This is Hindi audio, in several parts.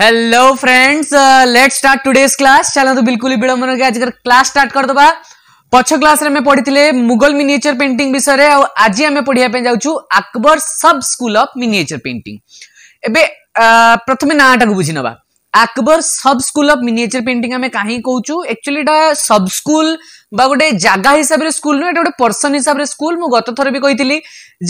Hello friends let's start today's class चलो तो बिल्कुल ही विलंब होकर आज क्लास स्टार्ट दबा पछ क्लास रे हमें पढ़ी मुगल मिनिएचर पेंटिंग विषय में आज आम पढ़ापी जाऊँ Akbar sub school of miniature painting एबे uh, प्रथमे नाटा बुझी नवा আকবর সব স্কুল অফ মিনিয়েচর পেন্টিং আমি কাহি কৌছু একচুয়ালি এটা সব স্কুল বা গোটে জায়গা হিসাবে স্কুল নয় এটা গোটে পর্সন হিসাবে স্কুল মু গত থর বি কইতিলি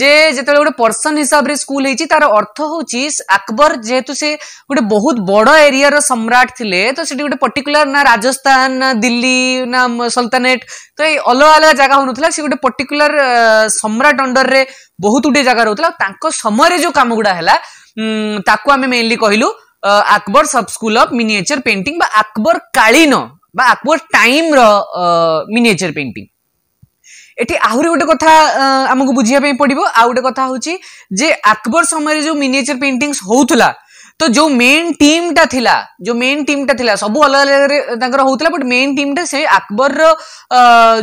যে যেতবে গোটে পর্সন হিসাবে স্কুল হয়েছি তার অর্থ হচ্ছে আকবর যেহেতু সে গোটে বহুত বড় এরিয়ার সম্রাট থিলে তো সেটি গোটে পর্টিকুলার না রাজস্থান না দিল্লি না সলতানেট তো এই অলগা অলগা জায়গা হনুলা সে গোটে পর্টিকুলার সম্রাট অন্ডর্রে বহুত গুটিয়ে জায়গা রহুলা তাঙ্ক সময়রে যে কাম গুড়া হেলা তাকু আমি মেইনলি কহিলু আকবর সব স্কুল অফ মিনিয়েচার পেন্টিং বা আকবর কালীন বা আকবর টাইম র মিনিয়েচার পেন্টিং এটি আহুরি গোটে কথা আমাকে বুঝিয়া পাই আউ গোটে কথা হচ্ছে যে আকবর সময় যে মিনিয়েচার পেন্টিংস হোলা तो जो मेन टीम टा थिला जो मेन टीम टा थिला सब अलग अलग तांकर बट मेन टीम टा से अकबर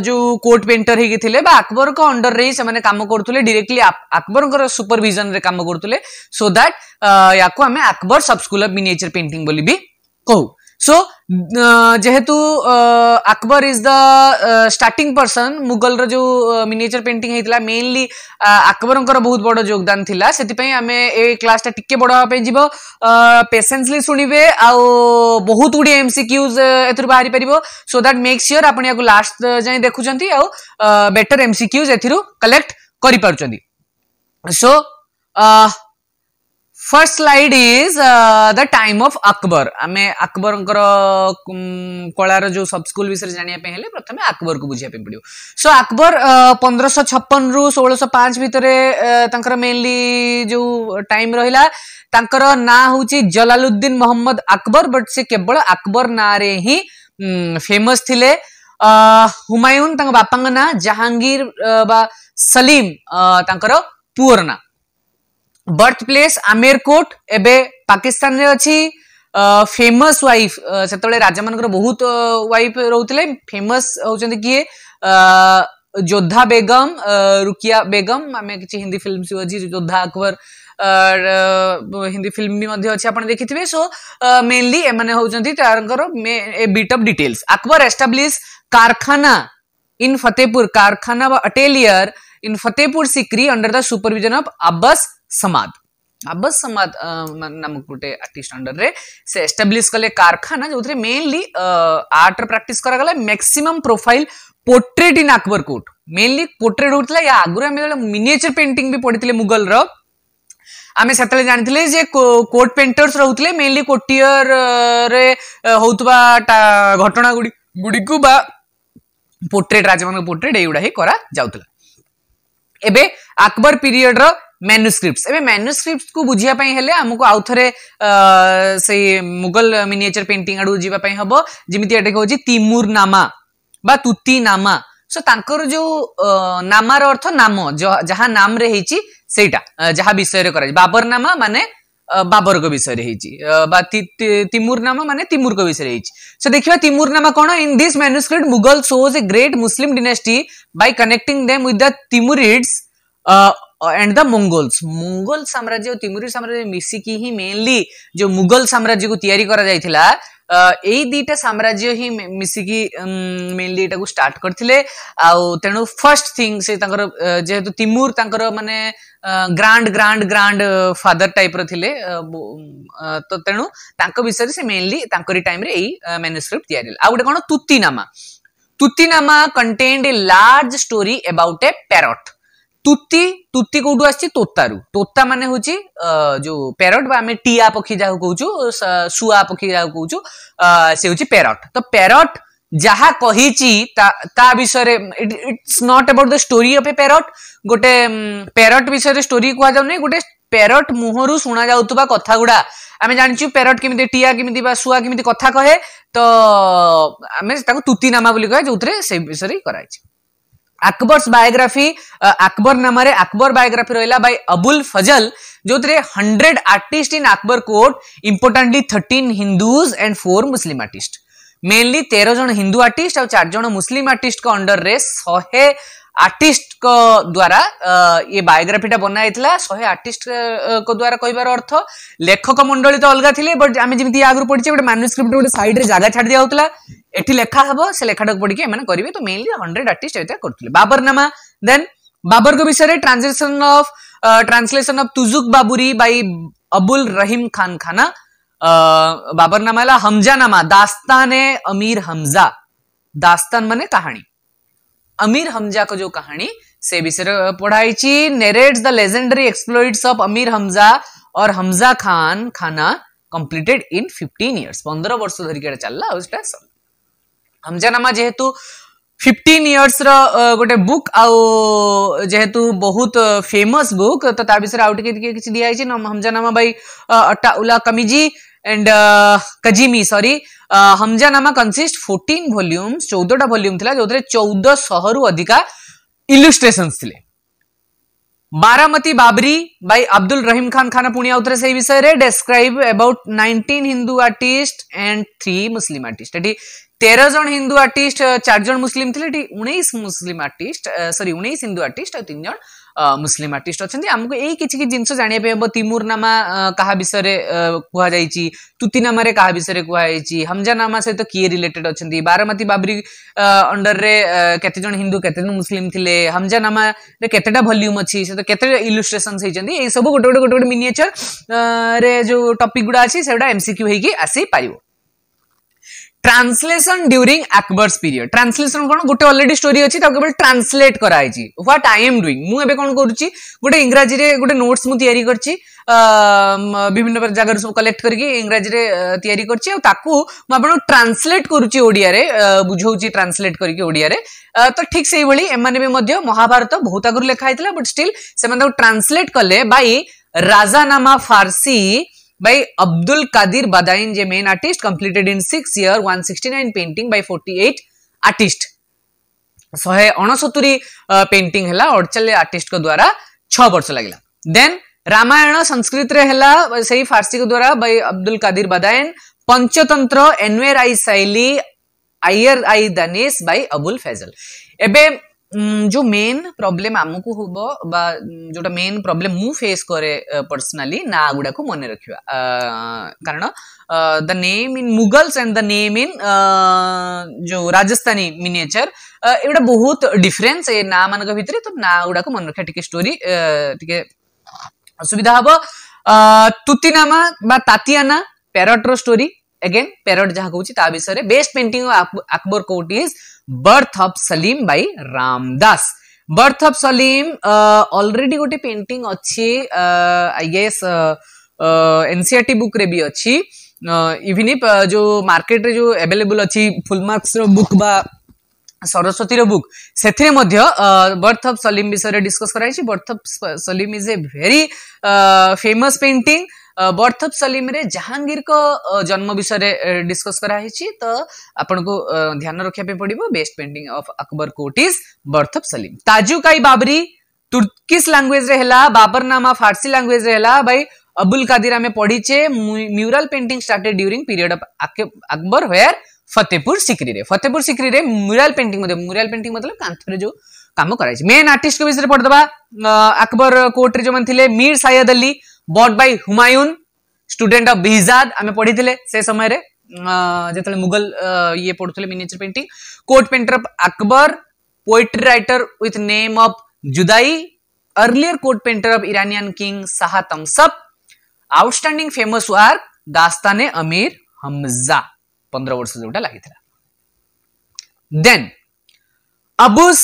जो कोर्ट पेंटर थिले बा अकबर को अंडर रे से माने काम डायरेक्टली अकबर सुपरविजन रे काम करथुले सो दैट याको हमें Akbar sub school of miniature painting बोली भी कहू सो जेहेतु Akbar is the starting person Mughal रो मिनिएचर पेंटिंग है मेनली आकबर बहुत बड़ योगदान थिला से आमे ए क्लास टा टिके बड़ा होबे जीव पेशेंसली सुनिबे आ बहुत गुडी एमसीक्यूज एथुर बाहर परिबो सो दैट मेक श्योर आपण लास्ट जाय देखुचंती आउ बेटर एमसीक्यूज एथिरु कलेक्ट करि so first slide is the time of Akbar आम अकबर कलार जो सब स्कूल विषय जानापी प्रथम अकबर को बुझाप पड़ो सो अकबर uh, पंद्रह छपन रु षोलश पांच भितर मेनली uh, जो टाइम रहा ना हूँ जलालुद्दीन मोहम्मद अकबर बट से केवल अकबर ना रे ही फेमस थिले uh, हुमायून बापा ना जहांगीर बा सलीम पुअर ना बर्थ प्लेस आमेरकोट एबे पाकिस्तान रे अछि फेमस वाइफ सेतबेले राजा मानकर बहुत वाइफ रहउतले फेमस होचंती किए जोधा बेगम रुकिया बेगम आमे किछि हिंदी फिल्म से अछि जोधा अकबर हिंदी फिल्म भी मध्य अछि आपण देखिथिबे सो मेनली ए माने तारकर a bit of details Akbar establish कारखाना इन फतेहपुर कारखाना व atelier in Fatehpur Sikri under the supervision of Abbas Samad Abbas Samad ನಮಗ್ ಗುಟೆ ಅಟಿಸ್ಟ್ ಅಂಡರ್ ರೆ ಎಸ್ಟಾಬ್ಲಿಷ್ ಕಲೆ ಕಾರ್ಖಾನಾ ಜೊತೆ ಮೇನ್ಲಿ ಆರ್ಟ್ ರ ಪ್ರಾಕ್ಟಿಸ್ ಕರಾಗಲ್ಲ maximum profile portrait in Akbar mainly portrait होता या आगुरी आम मिनिएचर पेंटिंग भी पढ़ी मुगल रमें से जानी जे कोट पेंटर्स रोते मेनली कोटियर रे होतुबा घटना गुड़ी को पोर्ट्रेट राजा मान पोर्ट्रेट एगुड़ा ही करा जाउतला अकबर पीरियड रो मेनुस्क्रिप्ट ए मेन्यूस्क्रिप्ट को बुझापी हेल्ले आमको आउ थे से मुगल मिनिचर पे आड़ जी हम जमी कहो तिमुर नामा बा तुति नामा सो तर जो नामार अर्थ नाम जहाँ नाम सेटा जहाँ विषय बाबर नामा मान बाबर विषय तिमुर नामा मान तिमुर विषय सो देखा तिमुर नामा कौन in this manuscript Mughal shows a great Muslim dynasty by connecting the Timurids and the Mughals Mughal साम्राज्य और तिमुरी साम्राज्य मिसिकी ही मेनली जो मुगल साम्राज्य को या दीटा साम्राज्य ही मिसिकी मेनली को स्टार्ट करते आणु फर्स्ट थिंग से जेहेतु तिमुर मानने grand grand grand father type रे तो तेणु विषय से मेनली टाइम मेनुस्क्रिप्ट या गोटे कौन Tutinama Tutinama contained a large story about a parrot तुति तुति कौटू आोता तोता मान हूँ जो पेरट टीआ पक्षी जहाँ कौच सुआ पक्षी जहाँ कौच से हूँ पेरट तो पेरट जहा कही विषय it's not about the story of a parrot गोटे पेरट विषय स्टोरी कह जाऊ गोटे पेरट मुहरू शुणा जा कथा गुड़ा आम जानू पेरट के टीआ के सुआ के कथ कहे तो आम तुति कहे जो थे विषय कराई ಅಕ್ಬರ್ಸ್ ಬಯೋಗ್ರಫಿ ಅಕ್ಬರ್ ನಮರೆ ಅಕ್ಬರ್ ಬಯೋಗ್ರಫಿ ರಹಿಲ್ಲ ಬೈ ಅಬುಲ್ ಫಜಲ್ ಜೊತೆಗೆ hundred artist in Akbar court importantly thirteen Hindus and four Muslim artist mainly ତେର ଜଣ ହିନ୍ଦୁ ଆର୍ଟିଷ୍ଟ ଆଉ ଚାରି ଜଣ ମୁସଲିମ ଆର୍ଟିଷ୍ଟଙ୍କ ଅଣ୍ଡରରେ ଶହେ आर्टिस्ट द्वारा ये बायोग्राफीटा बनाई शहे आर्टिस्ट द्वारा कहार अर्थ लेखक मंडली तो अलग थे बट आम जमी आगे पढ़ी गोटे मानुस्क्रिप्ट गोटे सैड्रे जगह छाड़ दिया एटी लेखा हम से लेखाटा पढ़ी करेंगे तो मेनली हंड्रेड आर्टिस्ट ये करते बाबरनामा देन बाबर के विषय translation of translation of Tuzuk Baburi by Abul Rahim Khan Khana Baburnama हमजानामा दास्तान अमीर हमजा दास्तान माने कहानी अमीर हमजा को जो कहानी से विषय पढ़ाई narrates the legendary exploits of Amir Hamza और हमजा खान खाना कंप्लीटेड इन 15 इयर्स पंद्रह वर्ष धरिक चलला आउटा सर हमजानामा जेहेतु 15 इयर्स गोटे बुक जेहेतु बहुत फेमस बुक तो विषय आउ टे कि दिखाई हमजानामा बै अट्टा उला कमीजी एंड कजिमी सरी हमजानामा कनसीस्ट फोर्टीन भल्यूम्स चौदहटा भल्यूम था जो चौदह रु अधिका इलुस्ट्रेसन थे बारामती बाबरी बाय अब्दुल रहीम खान खान पुणी आउे से विषय describe about 19 Hindu artist and three Muslim artist एटी तेरह जन हिंदू आर्टिस्ट चार जन मुस्लिम थे उन्नीस मुस्लिम आर्टिस्ट सॉरी uh, उन्नीस हिंदू आर्टिस्ट और तीन जन मुसलिम आर्टिस्ट अच्छा आमको यही कि जिन जानापी तिमुरनामा क्या विषय कई तुतिनामें क्या विषय कई हमजानामा सहित किए रिलेटेड अच्छा बारामती बाबरी अंडर में कैत जन हिंदू कैत मुसलिम थे हमजानामा केतटा भल्यूम अच्छी सहित के इल्युस्ट्रेसन सब गोटे गोटे गोटे मिनिएचर जो टपिक गुड़ा अच्छी से सिक्यू हो आसी translation during Akbar's period translation কোন গোটে অলরেডি স্টোরি আছে তাকে কেবল ট্রান্সলেট করা হয়েছে হোয়াট আই এম ডুইং মু এবে কোন করুছি গোটে ইংরাজি রে গোটে নোটস মু তৈরি করছি বিভিন্ন জায়গার সব কলেক্ট করিকি ইংরাজি রে তৈরি করছি আর তাকু মু আপন ট্রান্সলেট করুছি ওড়িয়া রে বুঝাউছি ট্রান্সলেট করিকি ওড়িয়া রে তো ঠিক সেই ভলি এমানে বি মধ্য মহাভারত বহুত আগুর লেখা হইতলা বাট স্টিল সেমান তাকু ট্রান্সলেট কলে by Razmnama Farsi by Abdul Qadir Badain, a main artist, completed in 6 year 169 painting by 48 artist. ଶହେ ଅଣସତୁରି ପେଣ୍ଟିଂ ହେଲା ଅଡ଼ଚାଲି ଆର୍ଟିଷ୍ଟଙ୍କ ଦ୍ୱାରା ଛଅ ବର୍ଷ ଲାଗିଲା ଦେନ୍ ରାମାୟଣ ସଂସ୍କୃତରେ ହେଲା ସେଇ ଫାର୍ସିଙ୍କ ଦ୍ୱାରା ବାଇ ଅବଦୁଲ କାଦିର ବାଦାୟନ ପଞ୍ଚତନ୍ତ୍ର ଏନୱେର ଆଇ ସାଇଲି ଆଇୟର ଆଇ ଦାନିସ୍ ବାଇ ଅବୁଲ ଫୈଜଲ ଏବେ जो मेन प्रॉब्लम आम को हम जो मेन प्रॉब्लम मु फेस करे पर्सनली ना गुड़ा को मन रखा कारण the name in Mughals and the name in जो राजस्थानी मिनिएचर एगुटा बहुत डिफरेंस ए ना मान भितर तो ना गुड़ा को मन रखा टी स्टोरी टे सुविधा हम तुतिनामा तातियाना पैरट्र स्टोरी अगेन पेरोड जहाँ कौन विषय में बेस्ट पेट Akbar court birth of Salim by Ramdas birth of Salim already गोटे पेंटिंग अच्छी आई गेस एनसीआर बुक रे अच्छी इवन इफ जो मार्केट जो एवेलेबुल अच्छी फुलमार्क्स बुक बा सरस्वती बुक से बर्थ अफ सलीम विषय डिस्कस कर birth of Salim is a very famous painting uh, birth of ସଲିମରେ ଜାହାଙ୍ଗୀରଙ୍କ जन्म विषय डिस्कस କରାହେଇଛି ତ ଆପଣଙ୍କୁ ଧ୍ୟାନ ରଖିବା ପାଇଁ ପଡିବ best painting of Akbar court is birth of Salim ତାଜୁକାଇ ବାବରୀ ତୁର୍କିଶ ଲାଙ୍ଗୁଏଜରେ ହେଲା ବାବରନାମା ଫାର୍ସି ଲାଙ୍ଗୁଏଜରେ ହେଲା ବାଇ अबुल कादिर आम पढ़ीचे mural painting started during period of Akbar where Fatehpur Sikri रे फतेहपुर सिक्री रे म्यूरल पेंटिंग मतलब म्यूरल पेंटिंग मतलब कांथरे जो काम कराई मेन आर्ट के विषय पढ़दबा अकबर कोर्ट रे जो मन थिले Mir Sayyid Ali but by student of of Bihzad ଆମେ ପଢିଥିଲେ ସେ ସମୟରେ जो मुगल ये ପଢୁଥିଲେ miniature painting court painter of Akbar poetry writer with name of Judai earlier court painter of Iranian king Shah Tahmasp outstanding famous work Dastan Amir Hamza पंद्रह वर्ष जो लगी अबुल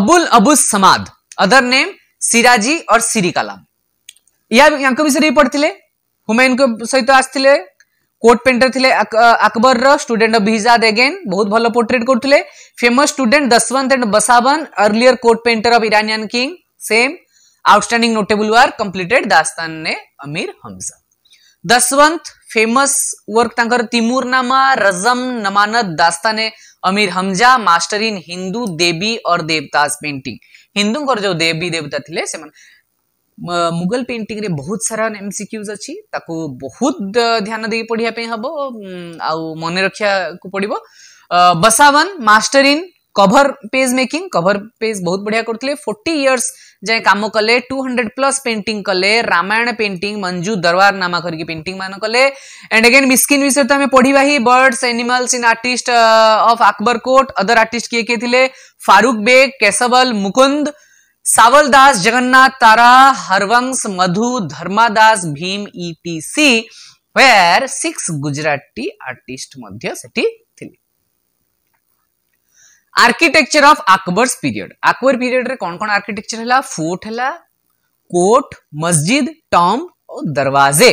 अबुल अबुस समाद अदर नेम सिराजी और सिरी कलाम या विषय पढ़ी हुमेन सहित आसते कोट पेंटर थे Akbar student of Bihzad again बहुत भल पोर्ट्रेट करते famous student Daswanth and Basawan earlier court painter of Iranian king same outstanding notable work completed Dastan ने Amir Hamza Daswanth famous work Timurnama Razmnama Dastan Amir Hamza master in Hindu देवी और देवताज पेंटिंग हिंदू जो देवी देवता थे ମୁଗଲ ପେଣ୍ଟିଂରେ ବହୁତ ସାରା ଏମ୍ ସି କ୍ୟୁଜ୍ ଅଛି ତାକୁ ବହୁତ ଧ୍ୟାନ ଦେଇ ପଢ଼ିବା ପାଇଁ ହେବ ଆଉ ମନେ ରଖିବାକୁ ପଡ଼ିବ Basawan master in cover page making cover page ବହୁତ ବଢ଼ିଆ କରୁଥିଲେ ଫୋର୍ଟି ଇୟର୍ସ ଯାଏଁ କାମ କଲେ ଟୁ ହଣ୍ଡ୍ରେଡ୍ ପ୍ଲସ୍ ପେଣ୍ଟିଂ କଲେ ରାମାୟଣ ପେଣ୍ଟିଂ ମଞ୍ଜୁ ଦରବାର ନାମା କରିକି ପେଣ୍ଟିଂ ମାନ କଲେ ଆଣ୍ଡ ଏଗେନ୍ ମିସ୍କିନ୍ ବିଷୟରେ ତ ଆମେ ପଢ଼ିବା ହିଁ birds animals in artist of Akbar court other artist କିଏ କିଏ ଥିଲେ Farrukh Beg Keshavlal Mukund Sanwaldas Jagannath Tara Harvansh Madhu Dharmadas Bhim ETC were six Gujarati artist मध्य सेठी थिले architecture of Akbar's period Akbar period रे कोन कोन आर्किटेक्चर हला फोर्ट हला कोर्ट मस्जिद टॉम और दरवाजे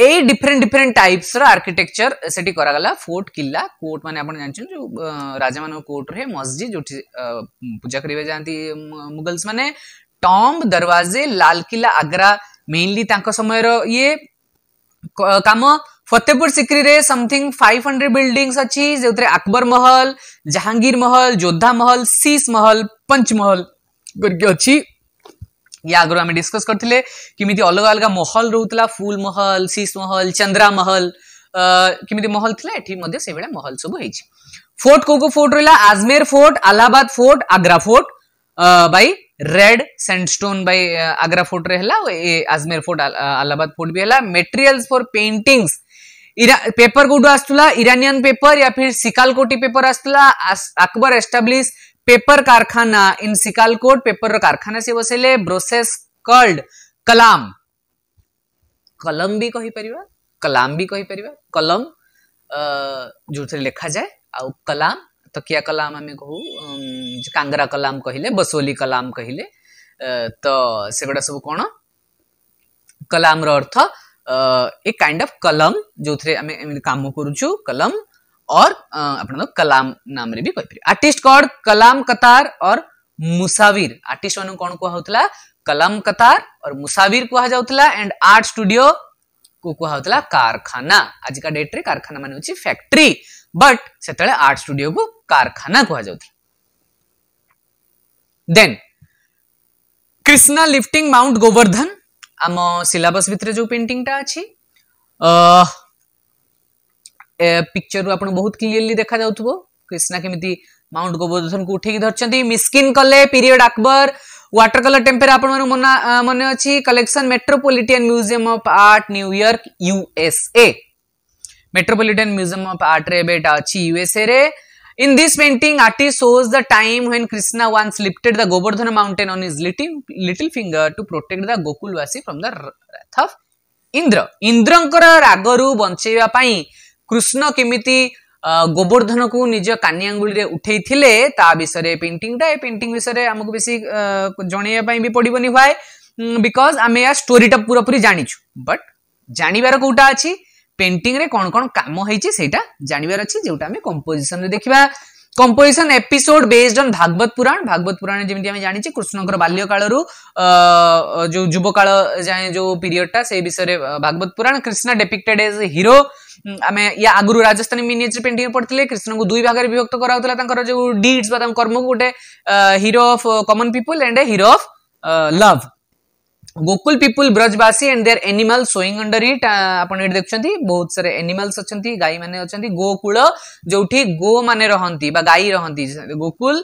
डिफरेंट डिफरेंट टाइप्स आर्किटेक्चर से फोर्ट किला कोर्ट मान आप जानते जो राजा मान कोर्ट रे मस्जिद जो पूजा करने जाती मुगल्स मैंने टम दरवाजे लाल किला आग्रा मेनली समय ये कम फतेहपुर सिक्री रे समथिंग 500 हंड्रेड बिल्डिंग अच्छी अकबर महल जहांगीर महल जोधा महल सीस महल पंचमहल करके अच्छी या आगु आम डिस्कस करते किमी अलग अलग महल रोला फुल महल शीश महल चंद्रा महल किमी महल थी से भाया महल सब फोर्ट कौ फोर्ट रहा Ajmer fort Allahabad fort Agra fort by red sandstone by Agra fort रे आजमेर फोर्ट आलाहाबाद फोर्ट भी हला मटेरियल्स फॉर पेंटिंग्स पेपर कोठू आसुला इरानियन पेपर या फिर सिकालकोटी पेपर आसुला अकबर एस्टाब्लीश पेपर कारखाना इन सिकालकोट पेपर कारखाना से बसले ब्रोसेस कल्ड कलाम कलम भी कहीपर कलाम भी कहीपर कलम जो थे लिखा जाए आउ कलाम तो तो कलाम आम कहू कांगरा कलाम कहले बसोली कलाम कहले तो से गुडा सब कौन कलाम अर्थ ए काइंड ऑफ कलम जो थे आम कम करुचु कलम और आप कलाम नाम रे भी आर्टिस्ट कौन कलाम कतार और मुसाविर आर्टिस्ट मान कौन कहला कलम कतार और मुसाविर कहला एंड आर्ट स्टूडियो को कहला कारखाना आज का डेट रे कारखाना मान हूँ फैक्ट्री बट से आर्ट स्टूडियो को कारखाना कहा then Krishna lifting mount Govardhan ଆମ ସିଲାବସ୍ ଭିତରେ ଯେଉଁ ପେଣ୍ଟିଂଟା ଅଛି ପିକ୍ଚରରୁ ଆପଣ ବହୁତ କ୍ଲିଅରଲି ଦେଖାଯାଉଥିବ କ୍ରିଷ୍ଣା କେମିତି ମାଉଣ୍ଟ ଗୋବର୍ଦ୍ଧନକୁ ଉଠେଇକି ଧରିଛନ୍ତି ମିସ୍କିନ୍ କଲେ period Akbar water colour tempera ଆପଣଙ୍କର ମନା ମନେ ଅଛି collection Metropolitan Museum of Art New York USA Metropolitan Museum of ଆର୍ଟରେ ଏବେ ଏଇଟା ଅଛି ୟୁଏସଏରେ ରେ In this painting, artist shows the time when Krishna once lifted the Govardhana mountain on his little, little finger to protect the Gokulvasi from the wrath of Indra ଇନ୍ଦ୍ରଙ୍କର ରାଗରୁ ବଞ୍ଚେଇବା ପାଇଁ କୃଷ୍ଣ କେମିତି ଗୋବର୍ଦ୍ଧନକୁ ନିଜ କାନି ଆଙ୍ଗୁଳିରେ ଉଠେଇଥିଲେ ତା ବିଷୟରେ ପେଣ୍ଟିଂଟା ଏ ପେଣ୍ଟିଂ ବିଷୟରେ ଆମକୁ ବେଶୀ ଜଣେଇବା ପାଇଁ ବି ପଡ଼ିବନି ହ୍ୱାଏ ବିକଜ ଆମେ ୟା ଷ୍ଟୋରିଟା ପୁରାପୁରି ଜାଣିଛୁ ବଟ୍ ଜାଣିବାର କୋଉଟା ଅଛି पेंटिंग रे कौन कौन काम होता जानवर अच्छी जो कंपोजिशन देखा composition episode based on Bhagavata Purana Bhagavata Purana जमी जानी कृष्ण बाल्य काल जो युव काल जाए जो पीरियड टा से विषय Bhagavata Purana Krishna depicted as hero आमे या आगुरु राजस्थानी मिनिचर पेंटिंग पढ़ते कृष्ण को दुई भाग में विभक्त कराला जो डीड्स कर्म को गोटे hero of common people and hero of love Gokul people ब्रजवासी and their animal showing under it आपण देखते बहुत सारे एनिमल्स अच्छा गाई मैंने अछंती गोकुल जोठी गो मैंने रहंती गाई रहती गोकुल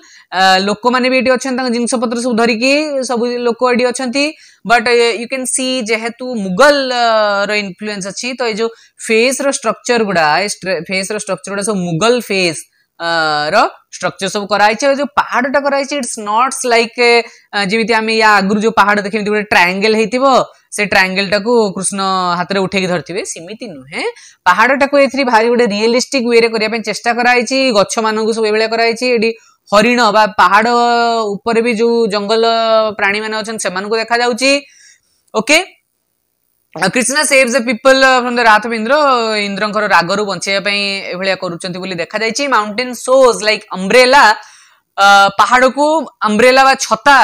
लोक मैंने भी एठी अछन तांग पत्र सब धरिकी सब लोक ये अच्छा बट यू कैन सी जेहेतु मुगल रो अच्छी तो ये जो फेस रक्चर गुडा फेस रक्चर गुडा सब मुगल फेस ର ଷ୍ଟ୍ରକ୍ଚର ସବୁ କରାହେଇଛି ଆଉ ଯୋଉ ପାହାଡଟା କରାହେଇଛି ଇଟ୍ସ ନଟ୍ସ ଲାଇକ୍ ଯେମିତି ଆମେ ୟା ଆଗରୁ ଯୋଉ ପାହାଡ ଦେଖେ ଏମିତି ଗୋଟେ ଟ୍ରାଙ୍ଗେଲ ହେଇଥିବ ସେ ଟାକୁ କୃଷ୍ଣ ହାତରେ ଉଠେଇକି ଧରିଥିବେ ସେମିତି ନୁହେଁ ପାହାଡଟାକୁ ଏଥିରେ ଭାରି ଗୋଟେ ରିଅଲିଷ୍ଟିକ ୱେରେ କରିବା ପାଇଁ ଚେଷ୍ଟା କରାଯାଇଛି ଗଛମାନଙ୍କୁ ସବୁ ଏଭଳିଆ କରାହେଇଛି ଏଠି ହରିଣ ବା ପାହାଡ ଉପରେ ବି ଯୋଉ ଜଙ୍ଗଲ ପ୍ରାଣୀମାନେ ଅଛନ୍ତି ସେମାନଙ୍କୁ ଦେଖାଯାଉଛି okay Krishna save the people from the wrath Indra Indra राग रु बचाइवा कर देखा जाए माउंटेन सोज लाइक अम्ब्रेला पहाड़ को अम्ब्रेला छता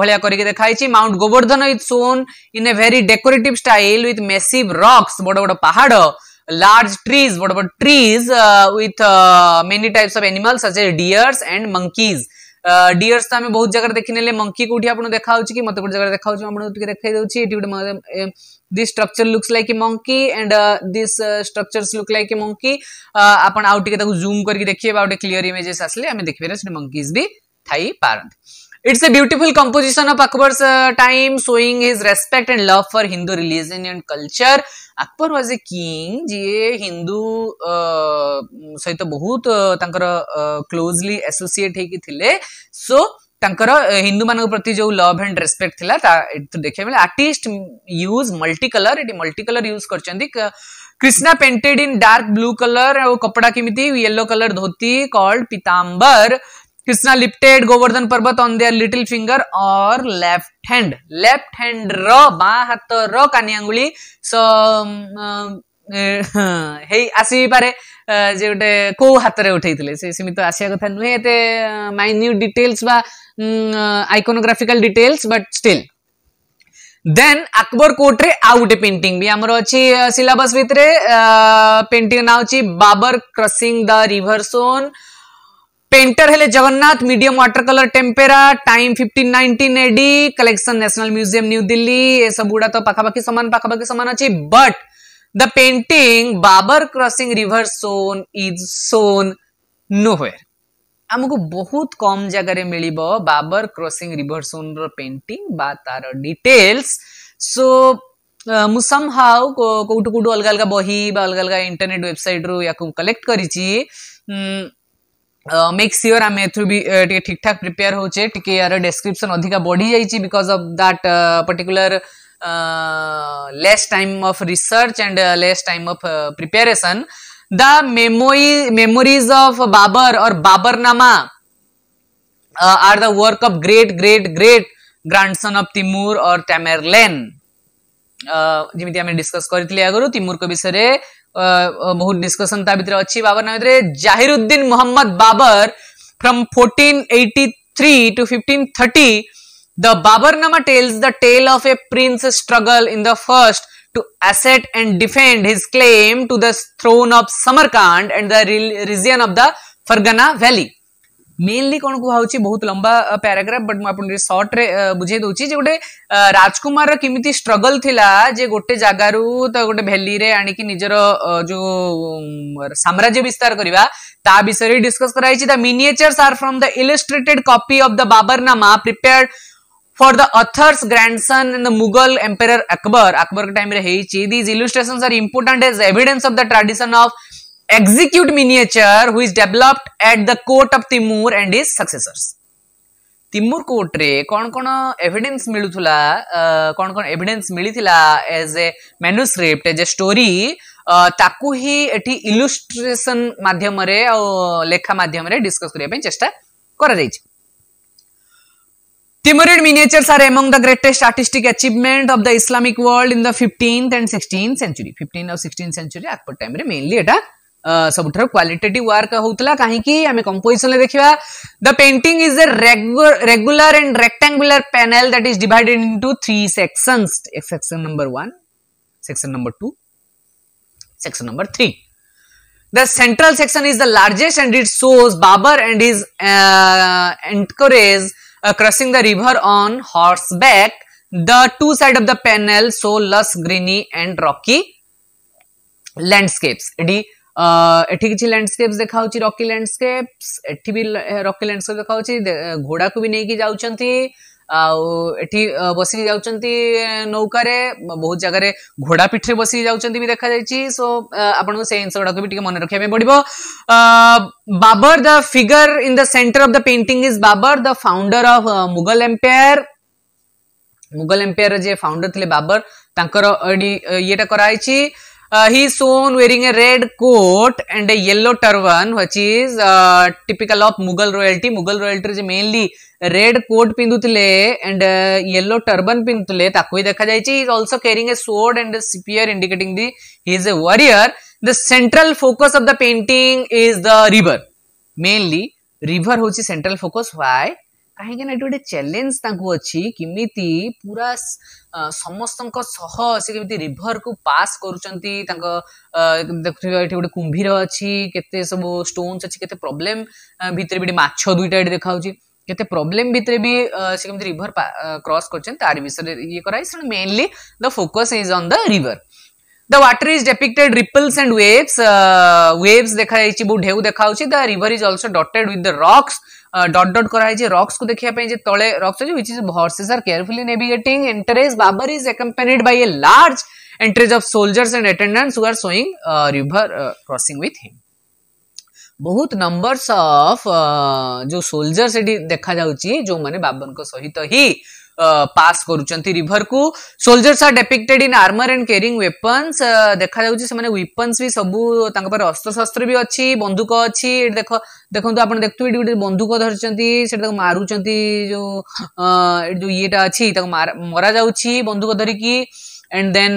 भाया कर देखा mount Govardhan is shown in a very decorative style with massive rocks बड़ बड़ पहाड़ लार्ज ट्रीज बड़ बड़ trees with many types of animal such as deers and monkeys deers तो आम बहुत जगह देखने मंकी कौटी आपको देखा कि मत गोटे जगह देखा देखा this structure looks like a monkey and this structures look like a monkey आप जूम करके देखिए गोटे क्लीयर इमेजेस आसे आम देखिए मंकीज भी थी पारे it's a beautiful composition of Akbar time showing his respect and love for Hindu religion and culture Akbar was a king जी हिंदू सहित बहुत क्लोजली एसोसीएट होते सो ତାଙ୍କର ହିନ୍ଦୁମାନଙ୍କ ପ୍ରତି ଯୋଉ ଲଭ୍ ଆଣ୍ଡ ରେସ୍ପେକ୍ଟ ଥିଲା ତା ଏଠୁ ଦେଖିବାକୁ ମିଳେ ଆର୍ଟିଷ୍ଟ ୟୁଜ୍ ମଲ୍ଟି କଲର୍ ଏଠି multi colour use Krishna painted in dark blue colour और कपड़ा किमी yellow colour dhoti called pitambar Krishna lifted Govardhan पर्वत ऑन देयर लिटिल फिंगर और लेफ्ट हैंड लेफ्ट हैंड रो बा हाथ रो कानी आंगुली सो ହେଇ ଆସିପାରେ ଯେ ଗୋଟେ କୋଉ ହାତରେ ଉଠେଇଥିଲେ ସେ ସେମିତି ଆସିବା କଥା ନୁହେଁ ଏତେ ମାଇନ୍ୟୁଟ୍ ଡିଟେଲ୍ସ ବା iconographical details but still then Akbar କୋର୍ଟରେ ଆଉ ଗୋଟେ ପେଣ୍ଟିଂ ବି ଆମର ଅଛି ସିଲାବସ୍ ଭିତରେ ପେଣ୍ଟିଂ ନାଁ ଅଛି Babur crossing the river Son painter हेले Jagannath medium water colour tempera time 1519 AD collection National Museum New Delhi ए सब गुड़ा तो पाखापाखि सामान पाखापाखि सामान अच्छी but the painting babar crossing river shown is shown nowhere आमको बहुत कम जगह मिलीबो Babur crossing river Son painting तार डिटेल्स सो मु सम हाउ अलग अलग बही अलग अलग इंटरनेट वेबसाइट रु याकु कलेक्ट कर मेक श्योर आमे थ्रू बी ठीक ठाक प्रिपेयर हो ठीक यार अधिक बढी जाइछि because of that particular Uh, less time of research and uh, less time of uh, preparation the memories of babar or babar nama are the work of great great great grandson of timur or tamerlan jimiti ame discuss karithili agaru timur ko bisare bahut discussion ta bitre achi babar nama bitre jahiruddin muhammad babar from 1483 to 1530 The Babarnama tells the tale of a prince's struggle in the first to assert and defend his claim to the throne of Samarkand and the region of the Fargana Valley. Mainly कौन कुहाउची बहुत लंबा पैराग्राफ बट मुझे सर्ट रे बुझे दूची जे गोटे राजकुमार किमिति स्ट्रगल थिला जे गोटे जगारू तो गोटे भैली रे आणिकी निजर जो साम्राज्य विस्तार करवा ता विषय डिस्कस कराई the miniatures are from the illustrated copy of the Baburnama prepared for the author's grandson and the Mughal emperor Akbar. Akbar ka time rehichi. These illustrations are important as evidence of the tradition of execute miniature who is developed at the court of Timur and his successors. Timur कोर्ट्रे कौन कौन एविडेन्स मिलुला कौन कौन एविडेन्स मिलता as a manuscript as a story ताकू ही एठी इलुस्ट्रेशन माध्यम रे लेखा माध्यम रे डिस्कस करिया चेष्टा करा जाइछ Timurid miniatures are among the greatest artistic achievement of the Islamic world in the 15th and 16th century. 15th or 16th century, Akbar time mainly it. Uh, qualitative work hotla, ki, composition le the painting is a regular and rectangular panel that is divided into three sections section number one section number two section number three the central section is the largest and it shows babar and his uh, uh, crossing the river on horseback the two side of the panel show lush greeny and rocky landscapes এটি এটি কিছু ল্যান্ডস্কেপস দেখা হচ্ছে রকি ল্যান্ডস্কেপস এটি বি রকি ল্যান্ডস্কেপ দেখা হচ্ছে ঘোড়াকে বি নেইকি যাচ্ছন্তি ଆଉ ଏଠି ବସିକି ଯାଉଛନ୍ତି ନୌକାରେ ବହୁତ ଜାଗାରେ ଘୋଡ଼ା ପିଠିରେ ବସିକି ଯାଉଛନ୍ତି ବି ଦେଖାଯାଇଛି ସୋ ଆପଣଙ୍କୁ ସେ ଜିନିଷ ଗୁଡ଼ାକ ବି ଟିକେ ମନେ ରଖିବା ପାଇଁ ପଡ଼ିବ Babur the figure in the centre of the painting is Babur the founder of Mughal empire Mughal empire ଯିଏ ଫାଉଣ୍ଡର ଥିଲେ ବାବର ତାଙ୍କର ଇଏଟା କରାହେଇଛି Uh, he is shown wearing a red coat and a yellow turban which is uh, typical of Mughal royalty. Mughal royalty is mainly red coat pindutle and uh, yellow turban pindutle. Takui dekha jaichi. He is also carrying a sword and a spear indicating the he is a warrior. The central focus of the painting is the river. Mainly river hochi central focus. Why? କାହିଁକି ନା ଏଠି ଗୋଟେ ଚ୍ୟାଲେଞ୍ଜ ତାଙ୍କୁ ଅଛି କେମିତି ପୁରା ସମସ୍ତଙ୍କ ସହ ସେ କେମିତି ରିଭରକୁ ପାସ୍ କରୁଛନ୍ତି ତାଙ୍କ ଦେଖୁଥିବେ ଏଠି ଗୋଟେ କୁମ୍ଭୀର ଅଛି କେତେ ସବୁ ଷ୍ଟୋନ୍ସ ଅଛି କେତେ ପ୍ରୋବ୍ଲେମ୍ ଭିତରେ ବି ଏଠି ମାଛ ଦୁଇଟା ଏଠି ଦେଖାହେଉଛି କେତେ ପ୍ରୋବ୍ଲେମ୍ ଭିତରେ ବି ସେ କେମିତି ରିଭର କ୍ରସ୍ କରୁଛନ୍ତି ତାରି ବିଷୟରେ ଇଏ କରାଯାଇଛି ତେଣୁ mainly the focus is on the river the water is depicted ripples and waves waves ଦେଖାଯାଇଛି ବହୁତ ଢେଉ ଦେଖାଉଛି the river is also dotted with the rocks dot dot कर रक्स को देखा तले रक्स अच्छे is horses are careful navigating entourage Babur is accompanied by a large entourage of soldiers and attendant who are showing river crossing with him बहुत नंबर्स ऑफ जो सोल्जर्स देखा जाउची जो मैंने बाबर सहित ही पास କରୁଛନ୍ତି ରିଭରକୁ soldiers are depicted in armour and carrying weapons ଦେଖାଯାଉଛି ସେମାନେ ୱେପନ୍ସ ବି ସବୁ ତାଙ୍କ ପାଖରେ ଅସ୍ତ୍ରଶସ୍ତ୍ର ବି ଅଛି ବନ୍ଧୁକ ଅଛି ଏଠି ଦେଖ ଦେଖନ୍ତୁ ଆପଣ ଦେଖୁଥିବେ ଏଠି ଗୋଟେ ବନ୍ଧୁକ ଧରିଛନ୍ତି ସେଠି ତାକୁ ମାରୁଛନ୍ତି ଯୋଉ ଏଠି ଯୋଉ ଇଏଟା ଅଛି ତାକୁ ମରାଯାଉଛି ବନ୍ଧୁକ ଧରିକି and then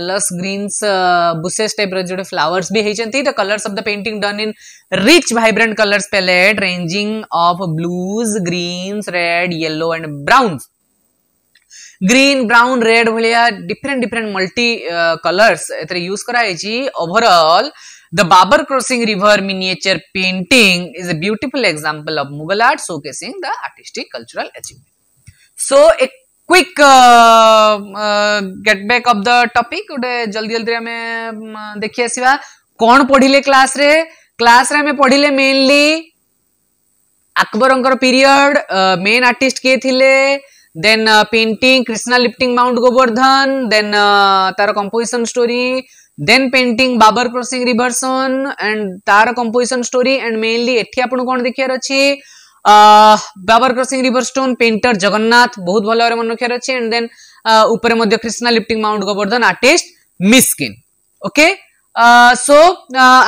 lush greens bushes type जो फ्लावर्स भी the colours of the painting done in rich vibrant colours palette ranging of blues greens red yellow and brown green brown red भाया different different multi colours use कराइल the Babur crossing river miniature painting is a beautiful example of Mughal art show the artistic cultural achievement so एक quick get back of the topic गोटे जल्दी जल्दी आम देखी आसवा कौन पढ़िले क्लास रे क्लास रे आम पढ़िले mainly Akbar period main artist किए थिले then painting Krishna lifting mount Govardhan then तार composition story then painting Babar crossing रिभरसन and तार कंपोजिशन स्टोरी एंड मेनली एठी आपण कोन देखियार अछि ବାବର କ୍ରସିଂ ରିଭରଷ୍ଟୋନ ପେଣ୍ଟର ଜଗନ୍ନାଥ ବହୁତ ଭଲ ଭାବରେ ମନେ ରଖିବାର ଅଛି ଆଣ୍ଡ ଦେନ୍ ଉପରେ ମଧ୍ୟ Krishna lifting mount Govardhan artist Miskin okay so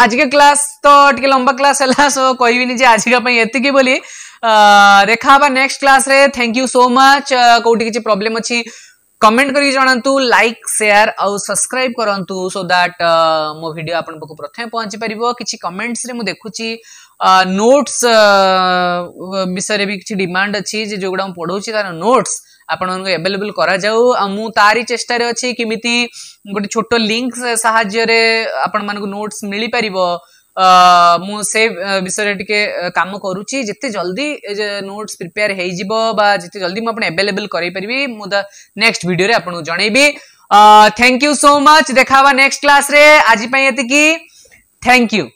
ଆଜିକା କ୍ଲାସ ତ ଟିକେ ଲମ୍ବା କ୍ଲାସ ହେଲା ସୋ କହିବିନି ଯେ ଆଜିକା ପାଇଁ ଏତିକି ବୋଲି ରେଖା ହେବା ନେକ୍ସଟ କ୍ଲାସରେ ଥ୍ୟାଙ୍କ ୟୁ ସୋ ମଚ୍ କୋଉଠି କିଛି ପ୍ରୋବ୍ଲେମ୍ ଅଛି କମେଣ୍ଟ କରିକି ଜଣାନ୍ତୁ ଲାଇକ୍ ସେୟାର ଆଉ ସବସ୍କ୍ରାଇବ କରନ୍ତୁ ସୋ ଦ୍ୟାଟ୍ ମୋ ଭିଡ଼ିଓ ଆପଣଙ୍କ ପାଖକୁ ପ୍ରଥମେ ପହଞ୍ଚି ପାରିବ କିଛି କମେଣ୍ଟସରେ ମୁଁ ଦେଖୁଛି ନୋଟ୍ସ ବିଷୟରେ ବି କିଛି ଡିମାଣ୍ଡ ଅଛି ଯେ ଯେଉଁଗୁଡ଼ା ମୁଁ ପଢ଼ଉଛି ତାର ନୋଟ୍ସ ଆପଣମାନଙ୍କୁ ଆଭେଲେବୁଲ କରାଯାଉ ଆଉ ମୁଁ ତାରି ଚେଷ୍ଟାରେ ଅଛି କେମିତି ଗୋଟେ ଛୋଟ ଲିଙ୍କ ସାହାଯ୍ୟରେ ଆପଣମାନଙ୍କୁ ନୋଟ୍ସ ମିଳିପାରିବ ମୁଁ ସେ ବିଷୟରେ ଟିକେ କାମ କରୁଛି ଯେତେ ଜଲ୍ଦି ନୋଟ୍ସ ପ୍ରିପେୟାର ହେଇଯିବ ବା ଯେତେ ଜଲ୍ଦି ମୁଁ ଆପଣ ଆଭେଲେବୁଲ କରାଇପାରିବି ମୁଁ ତା ନେକ୍ସଟ ଭିଡ଼ିଓରେ ଆପଣଙ୍କୁ ଜଣେଇବି ଥ୍ୟାଙ୍କ ୟୁ ସୋ ମଚ୍ ଦେଖା ହେବା ନେକ୍ସଟ କ୍ଲାସରେ ଆଜି ପାଇଁ ଏତିକି ଥ୍ୟାଙ୍କ ୟୁ